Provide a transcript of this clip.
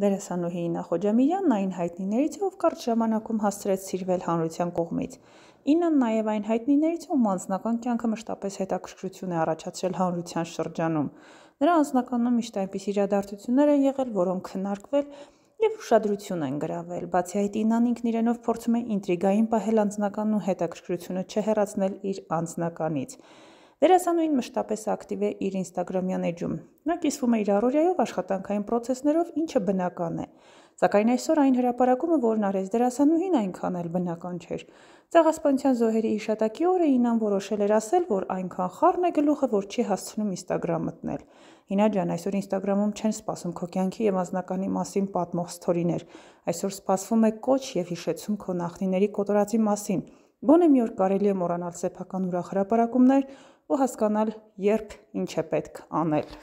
Դերասանուհի Ինա Խոջամիրյանն այն հայտնիներից է, ով կարճ ժամանակում հասցրեց սիրվել հանրության կողմից։ Իննան նաև այն հայտնիներից է, ում անձնական կյանքը մշտապես հետաքրքրություն է առաջացրել հանրության շրջանում։ Նրա անձնականում միշտ այնպես իրադարձություններ են եղել, որոնք քննարկվել եւ ուշադրություն են գրավել։ Բացի այդ, Իննան ինքն իրենով փորձում է ինտրիգային պահել անձնականն ու հետաքրքրությունը չհեռացնել իր անձնականից։ Դերասանուին մշտապես ակտիվ է իր Instagram-յան էջում։ Նա կիսվում է իր առօրյայով աշխատանքային process-ներով, ինչը բնական է։ Սակայն այսօր այն հրաապարակումը, որն արեց դերասանուհին, այնքան էլ բնական չէր։ Ցեղասպանության զոհերի հիշատակի օրը Ինան որոշել էր ասել, որ այնքան խառն է գլուխը, որ չի հասցնում Instagram մտնել։ Ինա ջան, այսօր Instagram-ում չեն սպասում քո կյանքի եւ անձնականի մասին պատմող սթորիներ։ Այսօր սպասվում է կոչ եւ հիշեցում քո նախնիների կոտորածի մասին։ Գոնե մի օր կարելի է մոռանալ սեփական ուրախ հրաապարակումներ, ու հասկանալ, երբ ինչ է պետք անել։